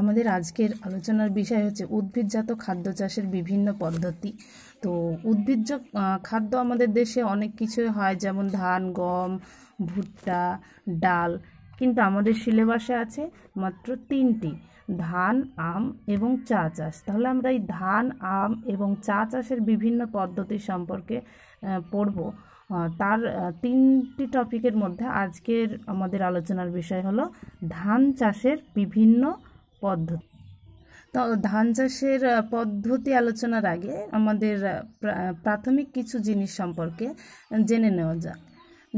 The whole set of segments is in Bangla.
আমাদের আজকের আলোচনার বিষয় হচ্ছে উদ্ভিদজাত খাদ্য চাষের বিভিন্ন পদ্ধতি তো উদ্ভিজ্জ খাদ্য আমাদের দেশে অনেক কিছুই হয় যেমন ধান গম ভুট্টা ডাল কিন্তু আমাদের সিলেবাসে আছে মাত্র তিনটি ধান আম এবং চা চাষ তাহলে আমরা এই ধান আম এবং চা চাষের বিভিন্ন পদ্ধতি সম্পর্কে পড়ব তার তিনটি টপিকের মধ্যে আজকের আমাদের আলোচনার বিষয় হলো ধান চাষের বিভিন্ন পদ্ধতি ধান চাষের পদ্ধতি আলোচনার আগে আমাদের প্রাথমিক কিছু জিনিস সম্পর্কে জেনে নেওয়া যাক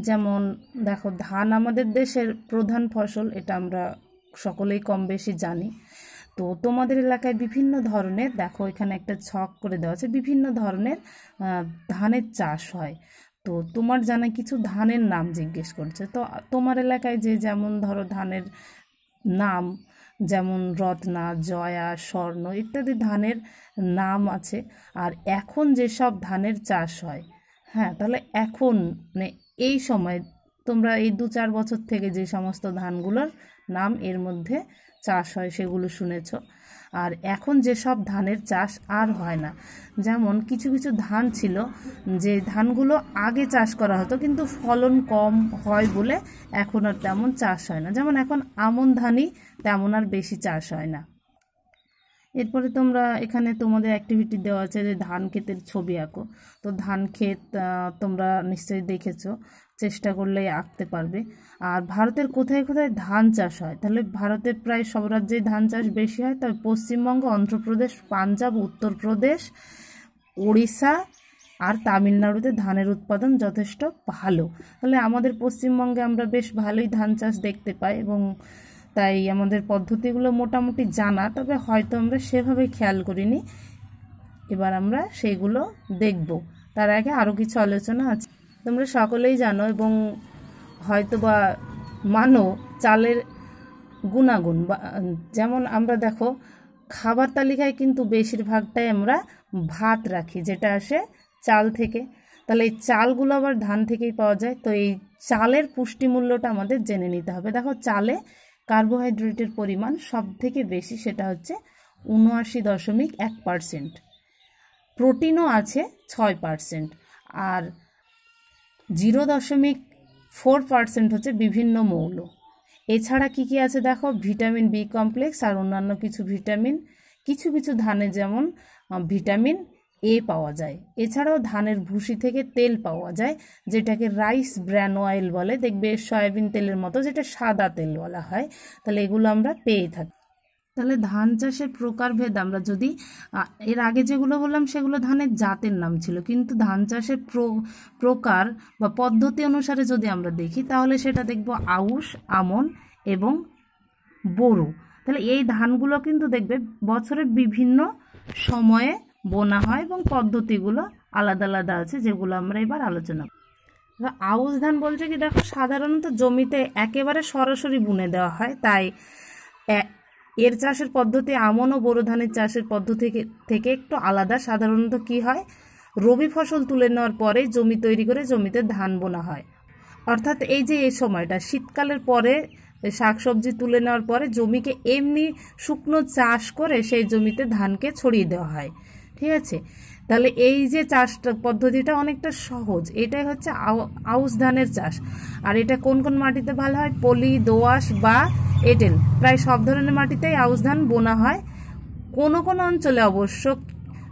যেমন দেখো ধান আমাদের দেশের প্রধান ফসল এটা আমরা সকলেই কম বেশি জানি তো তোমাদের এলাকায় বিভিন্ন ধরনের দেখো এখানে একটা ছক করে দেওয়া আছে বিভিন্ন ধরনের ধানের চাষ হয় তো তোমার জানা কিছু ধানের নাম জিজ্ঞেস করছে তো তোমার এলাকায় যে যেমন ধরো ধানের নাম যেমন রত্না জয়া স্বর্ণ ইত্যাদি ধানের নাম আছে আর এখন যেসব ধানের চাষ হয় হ্যাঁ তাহলে এখন মানে এই সময় তোমরা এই দু চার বছর থেকে যে সমস্ত ধানগুলোর নাম এর মধ্যে চাষ হয় সেগুলো শুনেছো আর এখন যেসব ধানের চাষ আর হয় না যেমন কিছু কিছু ধান ছিল যে ধানগুলো আগে চাষ করা হতো কিন্তু ফলন কম হয় বলে এখন আর তেমন চাষ হয় না যেমন এখন আমন ধানই তেমন আর বেশি চাষ হয় না এরপরে তোমরা এখানে তোমাদের অ্যাক্টিভিটি দেওয়া আছে যে ধান ক্ষেতের ছবি আঁকো তো ধান ক্ষেত তোমরা নিশ্চয়ই দেখেছো চেষ্টা করলেই আঁকতে পারবে আর ভারতের কোথায় কোথায় ধান চাষ হয় তাহলে ভারতের প্রায় সব রাজ্যেই ধান চাষ বেশি হয় তবে পশ্চিমবঙ্গ অন্ধ্রপ্রদেশ পাঞ্জাব উত্তরপ্রদেশ ওড়িশা আর তামিলনাড়ুতে ধানের উৎপাদন যথেষ্ট ভালো তাহলে আমাদের পশ্চিমবঙ্গে আমরা বেশ ভালোই ধান চাষ দেখতে পাই এবং তাই আমাদের পদ্ধতিগুলো মোটামুটি জানা তবে হয়তো আমরা সেভাবে খেয়াল করিনি এবার আমরা সেইগুলো দেখব তার আগে আরও কিছু আলোচনা আছে তোমরা সকলেই জানো এবং হয়তো বা মানো চালের গুণাগুণ যেমন আমরা দেখো খাবার তালিকায় কিন্তু বেশিরভাগটাই আমরা ভাত রাখি যেটা আসে চাল থেকে তাহলে এই চালগুলো আবার ধান থেকেই পাওয়া যায় তো এই চালের পুষ্টিমূল্যটা আমাদের জেনে নিতে হবে দেখো চালে কার্বোহাইড্রেটের পরিমাণ সব থেকে বেশি সেটা হচ্ছে উনআশি দশমিক এক পারসেন্ট প্রোটিনও আছে ছয় পারসেন্ট আর জিরো দশমিক ফোর পার্সেন্ট হচ্ছে বিভিন্ন মৌল এছাড়া কি কি আছে দেখো ভিটামিন বি কমপ্লেক্স আর অন্যান্য কিছু ভিটামিন কিছু কিছু ধানে যেমন ভিটামিন এ পাওয়া যায় এছাড়াও ধানের ভুসি থেকে তেল পাওয়া যায় যেটাকে রাইস ব্র্যান অয়েল বলে দেখবে সয়াবিন তেলের মতো যেটা সাদা তেল বলা হয় তাহলে এগুলো আমরা পেয়ে থাকি তাহলে ধান চাষের প্রকারভেদ আমরা যদি এর আগে যেগুলো বললাম সেগুলো ধানের জাতের নাম ছিল কিন্তু ধান চাষের প্রকার বা পদ্ধতি অনুসারে যদি আমরা দেখি তাহলে সেটা দেখব আউশ আমন এবং বড়ু তাহলে এই ধানগুলো কিন্তু দেখবে বছরের বিভিন্ন সময়ে বোনা হয় এবং পদ্ধতিগুলো আলাদা আলাদা আছে যেগুলো আমরা এবার আলোচনা আউশ ধান বলছে কি দেখো সাধারণত জমিতে একেবারে সরাসরি বুনে দেওয়া হয় তাই এর চাষের পদ্ধতি আমন ও বোরো ধানের চাষের পদ্ধতি থেকে একটু আলাদা সাধারণত কি হয় রবি ফসল তুলে নেওয়ার পরে জমি তৈরি করে জমিতে ধান বোনা হয় অর্থাৎ এই যে এই সময়টা শীতকালের পরে শাকসবজি তুলে নেওয়ার পরে জমিকে এমনি শুকনো চাষ করে সেই জমিতে ধানকে ছড়িয়ে দেওয়া হয় ঠিক আছে তাহলে এই যে চাষটা পদ্ধতিটা অনেকটা সহজ এটাই হচ্ছে আউশ ধানের চাষ আর এটা কোন কোন মাটিতে ভালো হয় পলি দোয়াশ বা এটেল প্রায় সব ধরনের মাটিতেই আউশ ধান বোনা হয় কোনো কোনো অঞ্চলে অবশ্য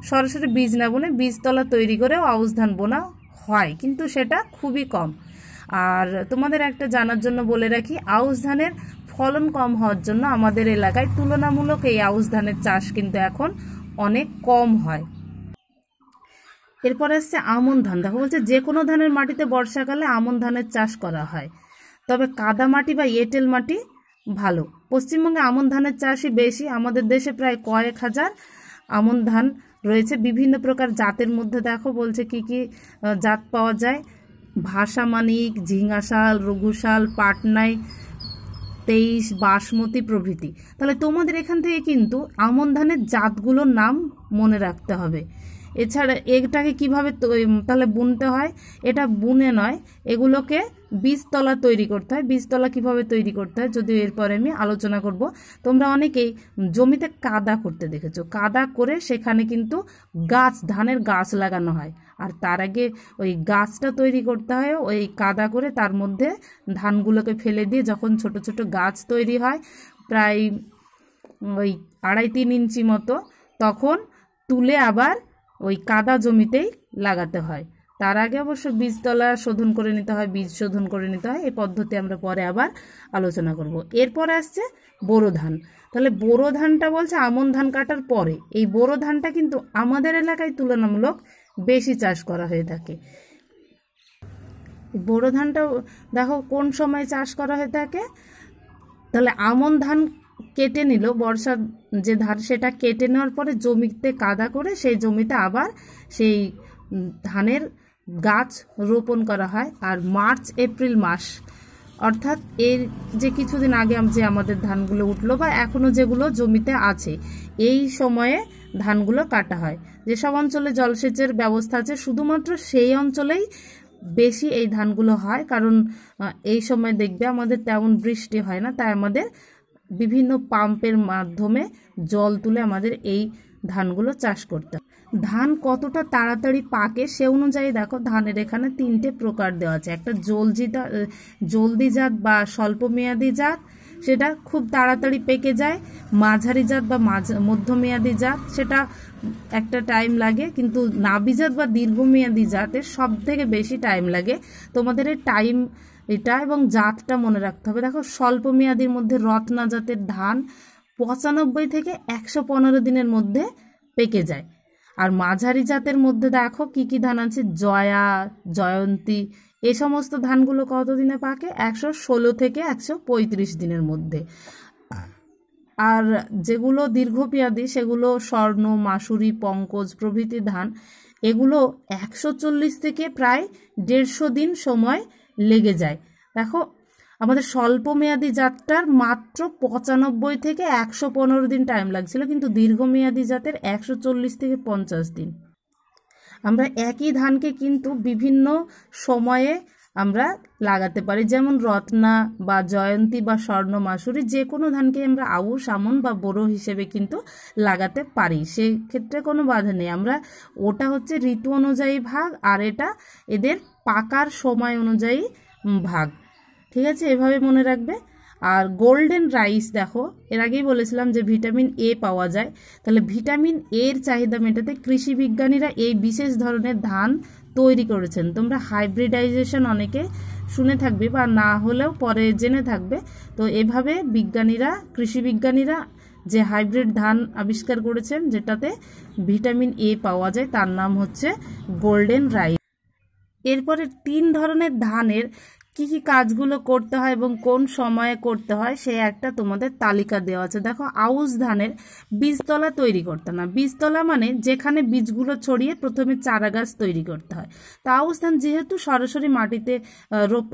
সরাসরি বীজ না বনে বীজতলা তৈরি করেও আউশ ধান বোনা হয় কিন্তু সেটা খুবই কম আর তোমাদের একটা জানার জন্য বলে রাখি আউশ ধানের ফলন কম হওয়ার জন্য আমাদের এলাকায় তুলনামূলক এই আউশ ধানের চাষ কিন্তু এখন অনেক কম হয় এরপরে আসছে আমন ধান দেখো বলছে যে কোনো ধানের মাটিতে বর্ষাকালে আমন ধানের চাষ করা হয় তবে কাদা মাটি বা এঁটেল মাটি ভালো পশ্চিমবঙ্গে আমন ধানের চাষই বেশি আমাদের দেশে প্রায় কয়েক হাজার আমন ধান রয়েছে বিভিন্ন প্রকার জাতের মধ্যে দেখো বলছে কি কি জাত পাওয়া যায় ভাষামানিক ঝিঙাশাল রঘুশাল পাটনাই তেইশ বাসমতি প্রভৃতি তাহলে তোমাদের এখান থেকে কিন্তু আমন ধানের জাতগুলোর নাম মনে রাখতে হবে এছাড়া এটাকে কিভাবে তাহলে বুনতে হয় এটা বুনে নয় এগুলোকে বীজতলা তৈরি করতে হয় বীজতলা কিভাবে তৈরি করতে হয় যদিও এরপরে আমি আলোচনা করব তোমরা অনেকেই জমিতে কাদা করতে দেখেছো কাদা করে সেখানে কিন্তু গাছ ধানের গাছ লাগানো হয় আর তার আগে ওই গাছটা তৈরি করতে হয় ওই কাদা করে তার মধ্যে ধানগুলোকে ফেলে দিয়ে যখন ছোট ছোট গাছ তৈরি হয় প্রায় ওই আড়াই তিন ইঞ্চি মতো তখন তুলে আবার ওই কাদা জমিতেই লাগাতে হয় তার আগে অবশ্য বীজতলা শোধন করে নিতে হয় বীজ শোধন করে নিতে হয় এই পদ্ধতি আমরা পরে আবার আলোচনা করব এরপর আসছে বোরো ধান তাহলে বোরো ধানটা বলছে আমন ধান কাটার পরে এই বোরো ধানটা কিন্তু আমাদের এলাকায় তুলনামূলক বেশি চাষ করা হয়ে থাকে বোরো ধানটা দেখো কোন সময় চাষ করা হয়ে থাকে তাহলে আমন ধান কেটে নিল বর্ষার যে ধার সেটা কেটে নেওয়ার পরে জমিতে কাদা করে সেই জমিতে আবার সেই ধানের গাছ রোপণ করা হয় আর মার্চ এপ্রিল মাস অর্থাৎ এর যে কিছুদিন আগে যে আমাদের ধানগুলো উঠলো বা এখনও যেগুলো জমিতে আছে এই সময়ে ধানগুলো কাটা হয় যেসব অঞ্চলে জলসেচের ব্যবস্থা আছে শুধুমাত্র সেই অঞ্চলেই বেশি এই ধানগুলো হয় কারণ এই সময় দেখবে আমাদের তেমন বৃষ্টি হয় না তাই আমাদের বিভিন্ন পাম্পের মাধ্যমে জল তুলে আমাদের এই ধানগুলো চাষ করতে ধান কতটা তাড়াতাড়ি পাকে সে অনুযায়ী দেখো ধানের এখানে তিনটে প্রকার দেওয়া আছে একটা জলজি জলদি জাত বা স্বল্পমেয়াদি জাত সেটা খুব তাড়াতাড়ি পেকে যায় মাঝারি জাত বা মাঝ মধ্যমেয়াদি জাত সেটা একটা টাইম লাগে কিন্তু নাবিজাত বা দীর্ঘমেয়াদী জাতের সব থেকে বেশি টাইম লাগে তোমাদের এই টাইম এটা এবং জাতটা মনে রাখতে হবে দেখো স্বল্প মেয়াদির মধ্যে রত্না জাতের ধান পঁচানব্বই থেকে একশো পনেরো দিনের মধ্যে পেকে যায় আর মাঝারি জাতের মধ্যে দেখো কি কি ধান আছে জয়া জয়ন্তী এ সমস্ত ধানগুলো কতদিনে পাকে একশো ষোলো থেকে একশো পঁয়ত্রিশ দিনের মধ্যে আর যেগুলো পেয়াদি সেগুলো স্বর্ণ মাসুরি পঙ্কজ প্রভৃতি ধান এগুলো একশো চল্লিশ থেকে প্রায় দেড়শো দিন সময় লেগে যায় দেখো আমাদের স্বল্প মেয়াদি জাতটার মাত্র পঁচানব্বই থেকে একশো পনেরো দিন টাইম লাগছিল কিন্তু দীর্ঘমেয়াদী জাতের একশো চল্লিশ থেকে পঞ্চাশ দিন আমরা একই ধানকে কিন্তু বিভিন্ন সময়ে আমরা লাগাতে পারি যেমন রত্না বা জয়ন্তী বা স্বর্ণ মাসুরি যে কোনো ধানকে আমরা আউ সামন বা বোরো হিসেবে কিন্তু লাগাতে পারি সেক্ষেত্রে কোনো বাধা নেই আমরা ওটা হচ্ছে ঋতু অনুযায়ী ভাগ আর এটা এদের পাকার সময় অনুযায়ী ভাগ ঠিক আছে এভাবে মনে রাখবে আর গোল্ডেন রাইস দেখো এর আগেই বলেছিলাম যে ভিটামিন এ পাওয়া যায় তাহলে ভিটামিন এর চাহিদা মেটাতে কৃষি বিজ্ঞানীরা এই বিশেষ ধরনের ধান তৈরি করেছেন তোমরা হাইব্রিডাইজেশন অনেকে শুনে থাকবে বা না হলেও পরে জেনে থাকবে তো এভাবে বিজ্ঞানীরা কৃষি বিজ্ঞানীরা যে হাইব্রিড ধান আবিষ্কার করেছেন যেটাতে ভিটামিন এ পাওয়া যায় তার নাম হচ্ছে গোল্ডেন রাইস এরপরে তিন ধরনের ধানের কি কি কাজগুলো করতে হয় এবং কোন সময়ে করতে হয় সে একটা তোমাদের তালিকা দেওয়া আছে দেখো আউশ ধানের বীজতলা তৈরি করতে না বীজতলা মানে যেখানে বীজগুলো ছড়িয়ে প্রথমে চারা গাছ তৈরি করতে হয় তা আউশ ধান যেহেতু সরাসরি মাটিতে রোপ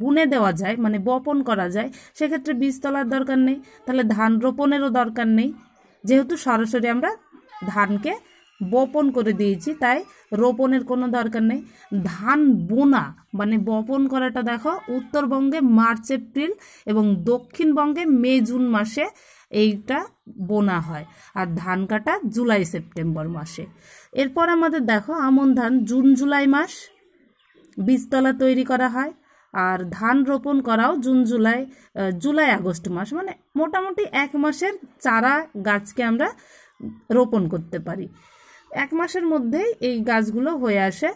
বুনে দেওয়া যায় মানে বপন করা যায় সেক্ষেত্রে বীজতলার দরকার নেই তাহলে ধান রোপণেরও দরকার নেই যেহেতু সরাসরি আমরা ধানকে বপন করে দিয়েছি তাই রোপণের কোনো দরকার নেই ধান বোনা মানে বপন করাটা দেখো উত্তরবঙ্গে মার্চ এপ্রিল এবং দক্ষিণবঙ্গে মে জুন মাসে এইটা বোনা হয় আর ধান কাটা জুলাই সেপ্টেম্বর মাসে এরপর আমাদের দেখো আমন ধান জুন জুলাই মাস বীজতলা তৈরি করা হয় আর ধান রোপণ করাও জুন জুলাই জুলাই আগস্ট মাস মানে মোটামুটি এক মাসের চারা গাছকে আমরা রোপণ করতে পারি এক মাসের মধ্যেই এই গাছগুলো হয়ে আসে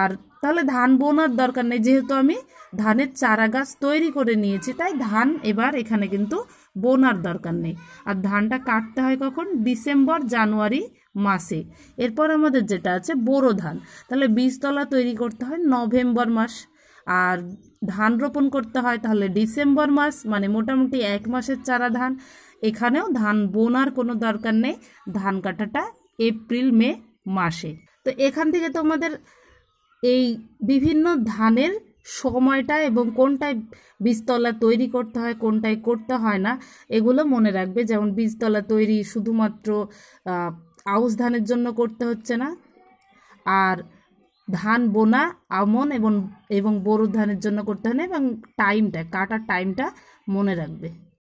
আর তাহলে ধান বোনার দরকার নেই যেহেতু আমি ধানের চারা গাছ তৈরি করে নিয়েছি তাই ধান এবার এখানে কিন্তু বোনার দরকার নেই আর ধানটা কাটতে হয় কখন ডিসেম্বর জানুয়ারি মাসে এরপর আমাদের যেটা আছে বোরো ধান তাহলে বীজতলা তৈরি করতে হয় নভেম্বর মাস আর ধান রোপণ করতে হয় তাহলে ডিসেম্বর মাস মানে মোটামুটি এক মাসের চারা ধান এখানেও ধান বোনার কোনো দরকার নেই ধান কাটাটা এপ্রিল মে মাসে তো এখান থেকে তোমাদের এই বিভিন্ন ধানের সময়টা এবং কোনটায় বীজতলা তৈরি করতে হয় কোনটায় করতে হয় না এগুলো মনে রাখবে যেমন বীজতলা তৈরি শুধুমাত্র আউশ ধানের জন্য করতে হচ্ছে না আর ধান বোনা আমন এবং এবং বোরো ধানের জন্য করতে হয় না এবং টাইমটা কাটার টাইমটা মনে রাখবে